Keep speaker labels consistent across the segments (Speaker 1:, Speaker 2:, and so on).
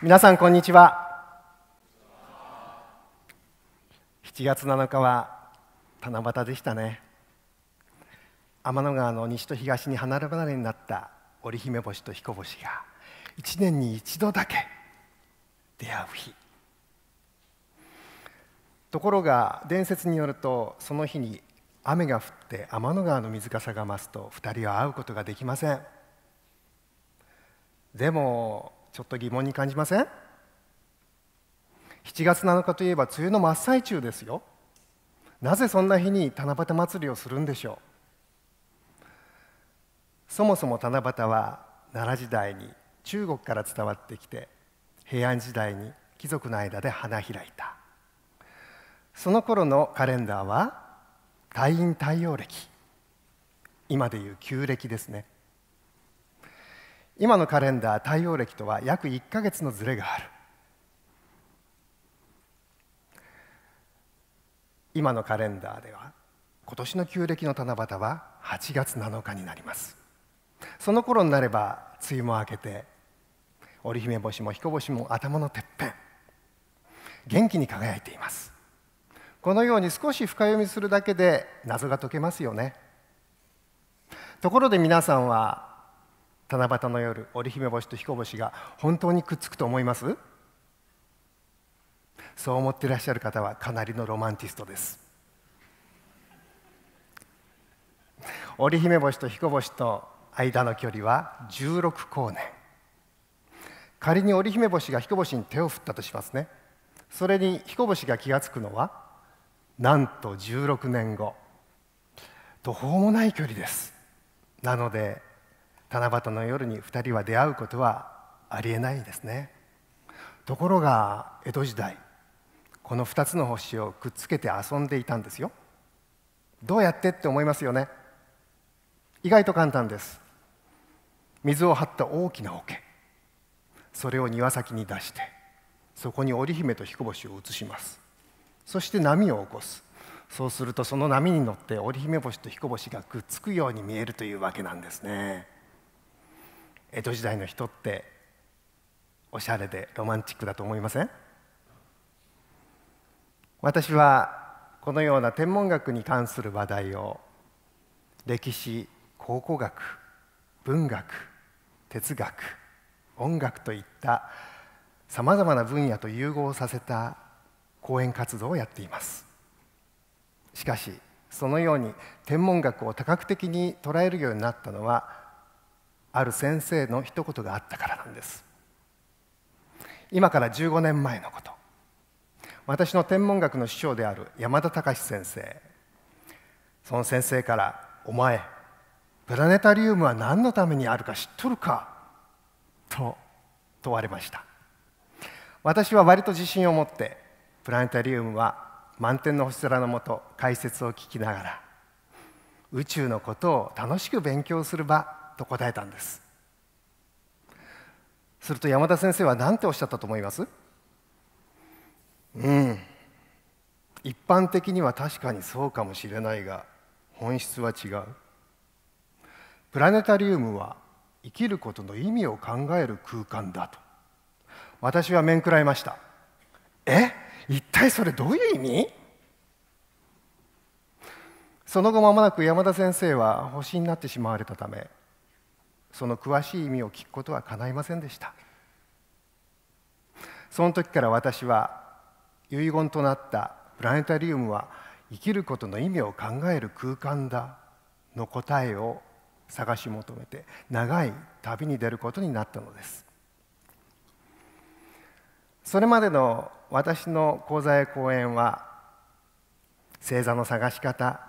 Speaker 1: 皆さんこんにちは7月7日は七夕でしたね天の川の西と東に離れ離れになった織姫星と彦星が一年に一度だけ出会う日ところが伝説によるとその日に雨が降って天の川の水かさが増すと2人は会うことができませんでもちょっと疑問に感じません ?7 月7日といえば梅雨の真っ最中ですよ。なぜそんな日に七夕祭りをするんでしょうそもそも七夕は奈良時代に中国から伝わってきて平安時代に貴族の間で花開いたその頃のカレンダーは太陰太陽暦今でいう旧暦ですね今のカレンダー太陽暦とは約1か月のずれがある今のカレンダーでは今年の旧暦の七夕は8月7日になりますその頃になれば梅雨も明けて織姫星も彦星も頭のてっぺん元気に輝いていますこのように少し深読みするだけで謎が解けますよねところで皆さんは七夕の夜織姫星と彦星が本当にくっつくと思いますそう思っていらっしゃる方はかなりのロマンティストです織姫星と彦星と間の距離は16光年仮に織姫星が彦星に手を振ったとしますねそれに彦星が気が付くのはなんと16年後途方もない距離ですなので七夕の夜に2人は出会うことはありえないですねところが江戸時代この2つの星をくっつけて遊んでいたんですよどうやってって思いますよね意外と簡単です水を張った大きな桶それを庭先に出してそこに織姫と彦星を移しますそして波を起こすそうするとその波に乗って織姫星と彦星がくっつくように見えるというわけなんですね江戸時代の人っておしゃれでロマンチックだと思いません私はこのような天文学に関する話題を歴史考古学文学哲学音楽といったさまざまな分野と融合させた講演活動をやっていますしかしそのように天文学を多角的に捉えるようになったのはある先生の一言があったからなんです今から15年前のこと私の天文学の師匠である山田隆先生その先生から「お前プラネタリウムは何のためにあるか知っとるか?」と問われました私は割と自信を持ってプラネタリウムは満天の星空のもと解説を聞きながら宇宙のことを楽しく勉強する場と答えたんですすると山田先生は何ておっしゃったと思いますうん一般的には確かにそうかもしれないが本質は違うプラネタリウムは生きることの意味を考える空間だと私は面食らいましたえ一体それどういう意味その後間もなく山田先生は星になってしまわれたためその詳しい意味を聞くことは叶いませんでしたその時から私は遺言となったプラネタリウムは生きることの意味を考える空間だの答えを探し求めて長い旅に出ることになったのですそれまでの私の講座や講演は星座の探し方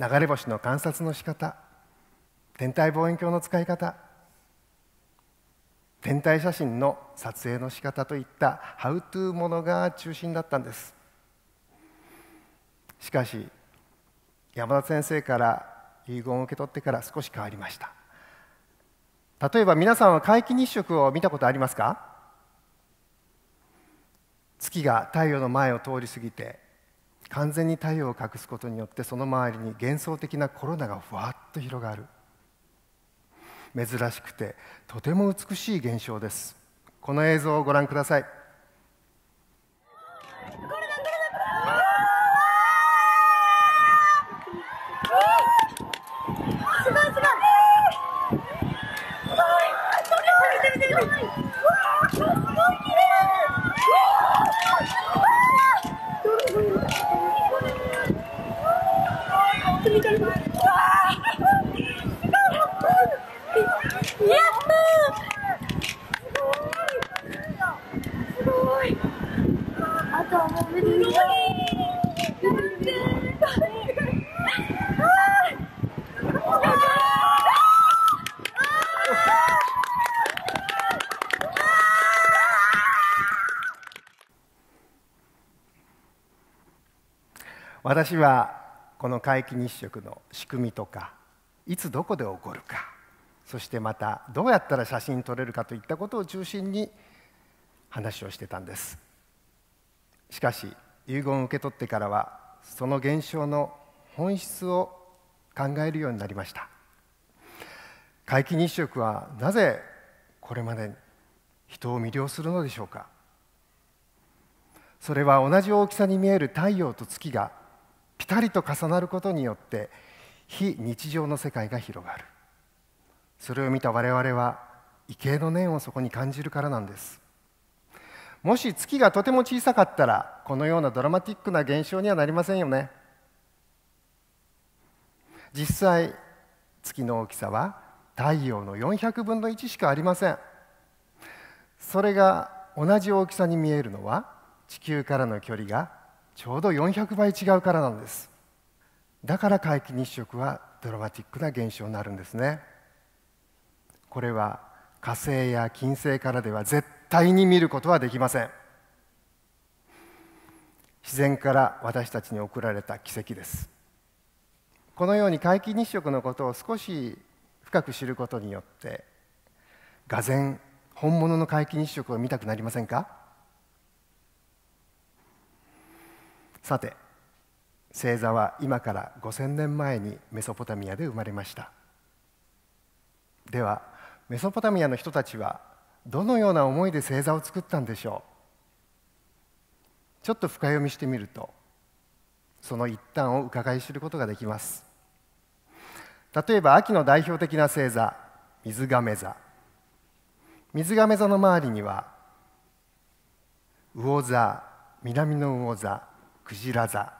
Speaker 1: 流れ星の観察の仕方天体望遠鏡の使い方天体写真の撮影の仕方といったハウトゥーものが中心だったんですしかし山田先生から遺言を受け取ってから少し変わりました例えば皆さんは皆既日食を見たことありますか月が太陽の前を通り過ぎて完全に太陽を隠すことによってその周りに幻想的なコロナがふわっと広がる珍しくてとても美しい現象ですこの映像をご覧ください私はこの皆既日食の仕組みとかいつどこで起こるかそしてまたどうやったら写真撮れるかといったことを中心に話をしてたんですしかし遺言を受け取ってからはその現象の本質を考えるようになりました皆既日食はなぜこれまで人を魅了するのでしょうかそれは同じ大きさに見える太陽と月がピタリと重なることによって非日常の世界が広がるそれを見た我々は畏敬の念をそこに感じるからなんですもし月がとても小さかったらこのようなドラマティックな現象にはなりませんよね実際月の大きさは太陽の400分の1しかありませんそれが同じ大きさに見えるのは地球からの距離がちょうど400倍違うからなんですだから皆既日食はドラマティックな現象になるんですねこれは火星や金星からでは絶対に見ることはできません自然から私たちに送られた奇跡ですこのように皆既日食のことを少し深く知ることによってがぜ本物の皆既日食を見たくなりませんかさて星座は今から5000年前にメソポタミアで生まれましたではメソポタミアの人たちはどのような思いで星座を作ったんでしょうちょっと深読みしてみるとその一端をうかがい知ることができます例えば秋の代表的な星座水亀座水亀座の周りには魚座南の魚座クジラ座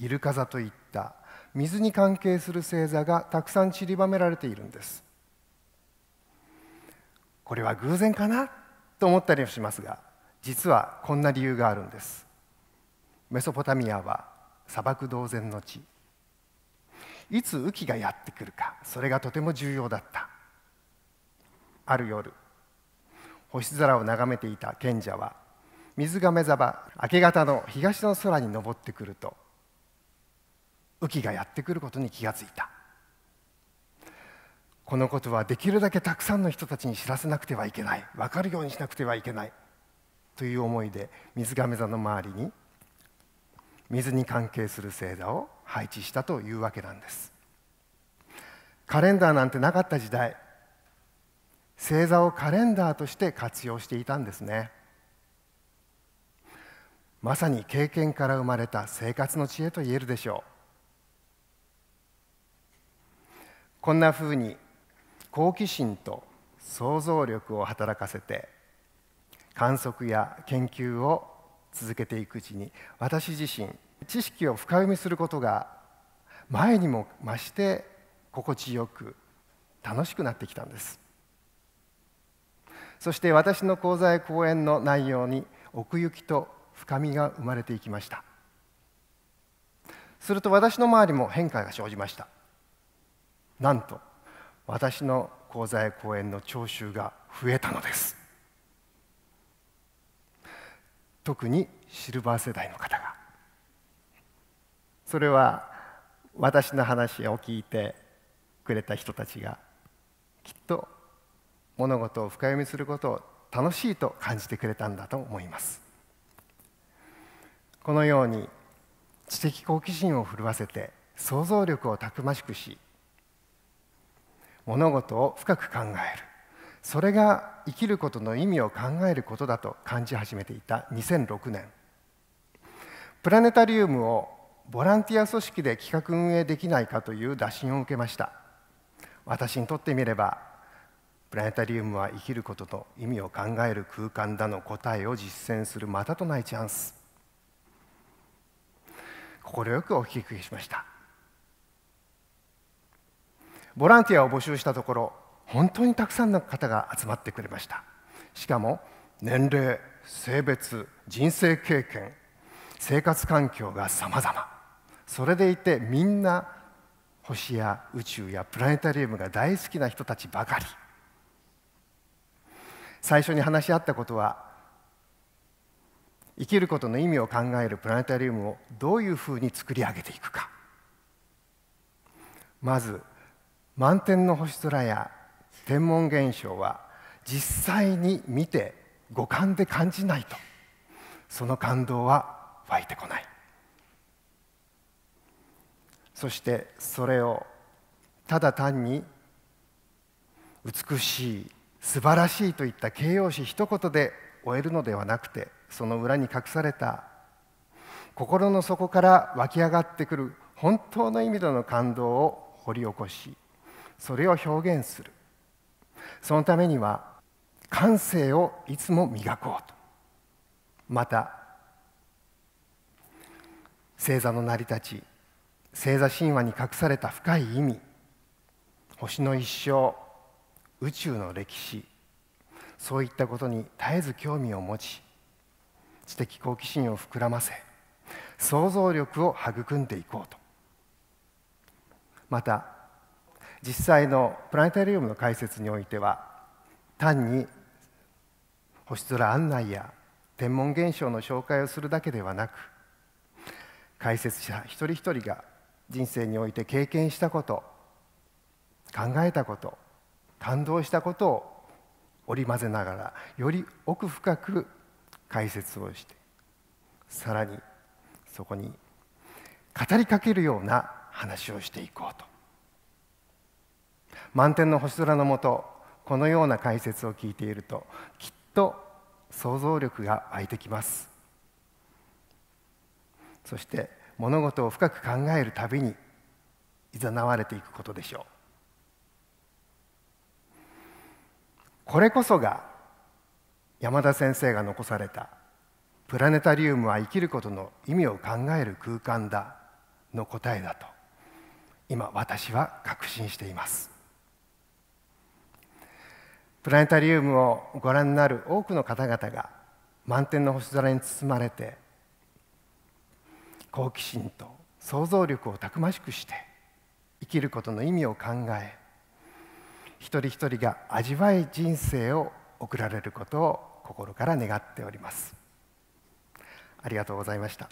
Speaker 1: イルカ座といった水に関係する星座がたくさん散りばめられているんですこれは偶然かなと思ったりしますが実はこんな理由があるんですメソポタミアは砂漠同然の地いつ雨季がやってくるかそれがとても重要だったある夜星空を眺めていた賢者は水亀座は明け方の東の空に昇ってくると雨季がやってくることに気がついたこのことはできるだけたくさんの人たちに知らせなくてはいけない分かるようにしなくてはいけないという思いで水亀座の周りに水に関係する星座を配置したというわけなんですカレンダーなんてなかった時代星座をカレンダーとして活用していたんですねまさに経験から生まれた生活の知恵と言えるでしょうこんなふうに好奇心と想像力を働かせて観測や研究を続けていくうちに私自身知識を深読みすることが前にも増して心地よく楽しくなってきたんですそして私の講座や講演の内容に奥行きと深みが生まれていきましたすると私の周りも変化が生じましたなんと私の講座や講演の聴衆が増えたのです特にシルバー世代の方がそれは私の話を聞いてくれた人たちがきっと物事を深読みすることを楽しいと感じてくれたんだと思いますこのように知的好奇心を震わせて想像力をたくましくし物事を深く考えるそれが生きることの意味を考えることだと感じ始めていた2006年プラネタリウムをボランティア組織で企画運営できないかという打診を受けました私にとってみればプラネタリウムは生きることと意味を考える空間だの答えを実践するまたとないチャンス快くお聞きしましたボランティアを募集したところ本当にたくさんの方が集まってくれましたしかも年齢性別人生経験生活環境がさまざまそれでいてみんな星や宇宙やプラネタリウムが大好きな人たちばかり最初に話し合ったことは生きることの意味を考えるプラネタリウムをどういうふうに作り上げていくかまず満天の星空や天文現象は実際に見て五感で感じないとその感動は湧いてこないそしてそれをただ単に美しい素晴らしいといった形容詞一言で終えるのではなくてその裏に隠された心の底から湧き上がってくる本当の意味での感動を掘り起こしそれを表現するそのためには感性をいつも磨こうとまた星座の成り立ち星座神話に隠された深い意味星の一生宇宙の歴史そういったことに絶えず興味を持ち知的好奇心を膨らませ想像力を育んでいこうとまた実際のプラネタリウムの解説においては単に星空案内や天文現象の紹介をするだけではなく解説者一人一人が人生において経験したこと考えたこと感動したことを織り交ぜながらより奥深く解説をしてさらにそこに語りかけるような話をしていこうと満天の星空のもとこのような解説を聞いているときっと想像力が湧いてきますそして物事を深く考えるたびにいざなわれていくことでしょうこれこそが山田先生が残された「プラネタリウムは生きることの意味を考える空間だ」の答えだと今私は確信していますプラネタリウムをご覧になる多くの方々が満天の星空に包まれて好奇心と想像力をたくましくして生きることの意味を考え一人一人が味わい人生を送られることを心から願っておりますありがとうございました